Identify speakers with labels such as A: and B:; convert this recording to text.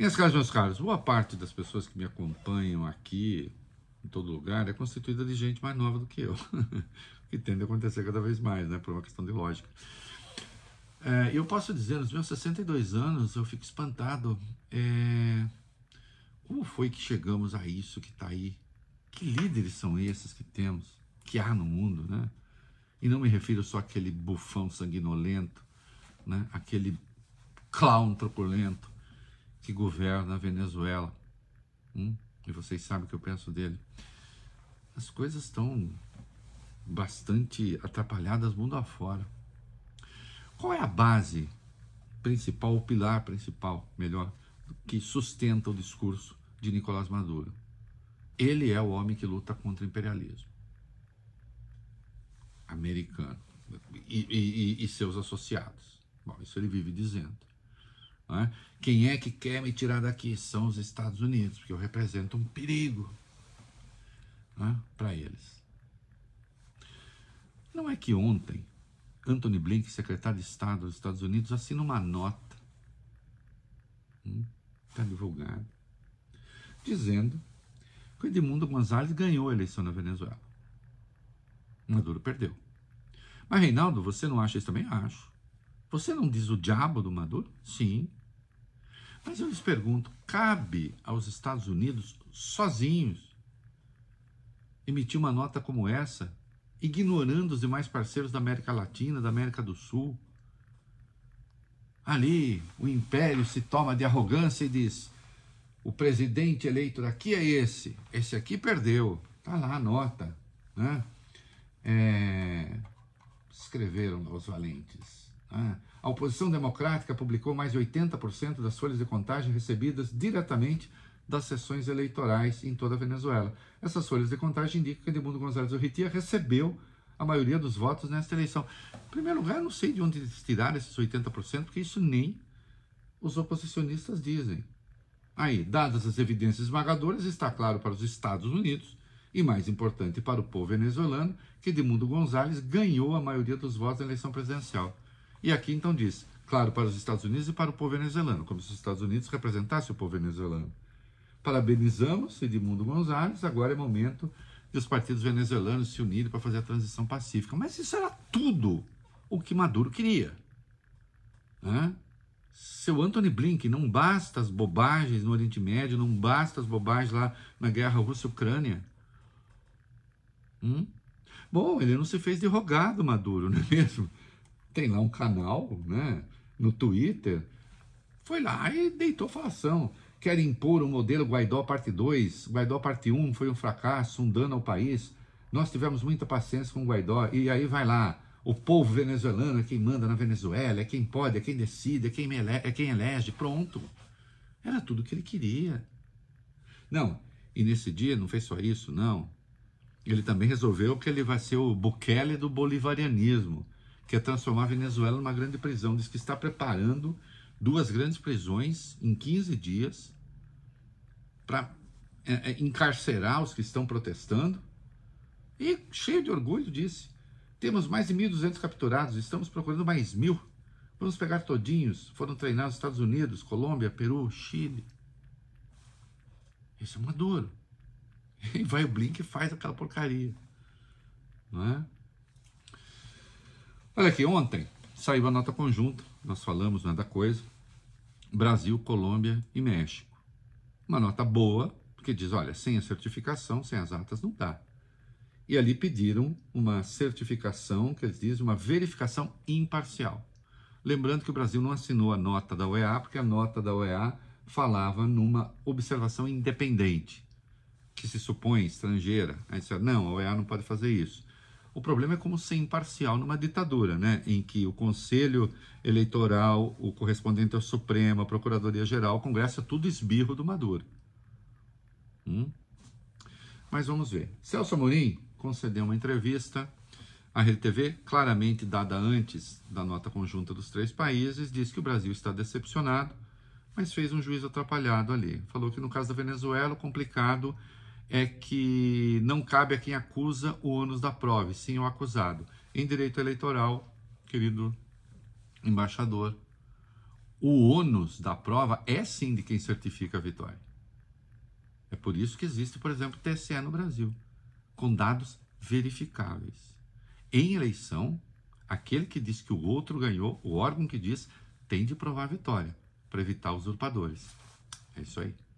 A: Minhas caras, meus caros, boa parte das pessoas que me acompanham aqui, em todo lugar, é constituída de gente mais nova do que eu, o que tende a acontecer cada vez mais, né, por uma questão de lógica. É, eu posso dizer, nos meus 62 anos, eu fico espantado. É, como foi que chegamos a isso que está aí? Que líderes são esses que temos, que há no mundo, né? E não me refiro só àquele bufão sanguinolento, né? aquele clown truculento, que governa a Venezuela. Hum? E vocês sabem o que eu penso dele. As coisas estão bastante atrapalhadas mundo afora. Qual é a base principal, o pilar principal, melhor, que sustenta o discurso de Nicolás Maduro? Ele é o homem que luta contra o imperialismo americano e, e, e seus associados. Bom, isso ele vive dizendo. Né? Quem é que quer me tirar daqui? São os Estados Unidos, porque eu represento um perigo né, para eles. Não é que ontem Anthony Blinken, secretário de Estado dos Estados Unidos, assina uma nota, está hum, divulgada, dizendo que Edmundo Gonzalez ganhou a eleição na Venezuela. Maduro perdeu. Mas, Reinaldo, você não acha isso também? Acho. Você não diz o diabo do Maduro? Sim. Mas eu lhes pergunto: cabe aos Estados Unidos, sozinhos, emitir uma nota como essa, ignorando os demais parceiros da América Latina, da América do Sul? Ali, o império se toma de arrogância e diz: o presidente eleito daqui é esse, esse aqui perdeu. Tá lá a nota, né? É... Escreveram os valentes. Ah, a oposição democrática publicou mais de 80% das folhas de contagem recebidas diretamente das sessões eleitorais em toda a Venezuela. Essas folhas de contagem indicam que Edmundo González Urrutia recebeu a maioria dos votos nesta eleição. Em primeiro lugar, eu não sei de onde eles tiraram esses 80%, porque isso nem os oposicionistas dizem. Aí, dadas as evidências esmagadoras, está claro para os Estados Unidos e, mais importante, para o povo venezuelano, que Edmundo González ganhou a maioria dos votos na eleição presidencial. E aqui então diz, claro, para os Estados Unidos e para o povo venezuelano, como se os Estados Unidos representassem o povo venezuelano. Parabenizamos Edmundo Gonzalez, agora é momento de os partidos venezuelanos se unirem para fazer a transição pacífica. Mas isso era tudo o que Maduro queria. Né? Seu Anthony Blinken, não basta as bobagens no Oriente Médio, não basta as bobagens lá na guerra Rússia-Ucrânia. Hum? Bom, ele não se fez derrogado, Maduro, não é mesmo? tem lá um canal, né, no Twitter, foi lá e deitou falação. Quer impor o modelo Guaidó parte 2, Guaidó parte 1 foi um fracasso, um dano ao país. Nós tivemos muita paciência com o Guaidó e aí vai lá, o povo venezuelano é quem manda na Venezuela, é quem pode, é quem decide, é quem, elege, é quem elege, pronto. Era tudo que ele queria. Não, e nesse dia não fez só isso, não. Ele também resolveu que ele vai ser o Bukele do bolivarianismo que é transformar a Venezuela numa grande prisão. Diz que está preparando duas grandes prisões em 15 dias para é, é, encarcerar os que estão protestando. E, cheio de orgulho, disse: temos mais de 1.200 capturados, estamos procurando mais mil. Vamos pegar todinhos. Foram treinados nos Estados Unidos, Colômbia, Peru, Chile. Esse é um maduro. E vai o Blink e faz aquela porcaria. Não é? Olha aqui, ontem saiu a nota conjunta, nós falamos né, da coisa, Brasil, Colômbia e México. Uma nota boa, porque diz, olha, sem a certificação, sem as atas, não dá. E ali pediram uma certificação, que eles dizem, uma verificação imparcial. Lembrando que o Brasil não assinou a nota da OEA, porque a nota da OEA falava numa observação independente, que se supõe estrangeira. Aí disseram, não, a OEA não pode fazer isso. O problema é como ser imparcial numa ditadura, né? em que o Conselho Eleitoral, o correspondente ao Supremo, a Procuradoria-Geral, o Congresso é tudo esbirro do Maduro. Hum? Mas vamos ver. Celso Amorim concedeu uma entrevista à RedeTV, claramente dada antes da nota conjunta dos três países, diz que o Brasil está decepcionado, mas fez um juízo atrapalhado ali. Falou que no caso da Venezuela, complicado é que não cabe a quem acusa o ônus da prova, sim o acusado. Em direito eleitoral, querido embaixador, o ônus da prova é sim de quem certifica a vitória. É por isso que existe, por exemplo, o TSE no Brasil, com dados verificáveis. Em eleição, aquele que diz que o outro ganhou, o órgão que diz, tem de provar a vitória para evitar usurpadores. É isso aí.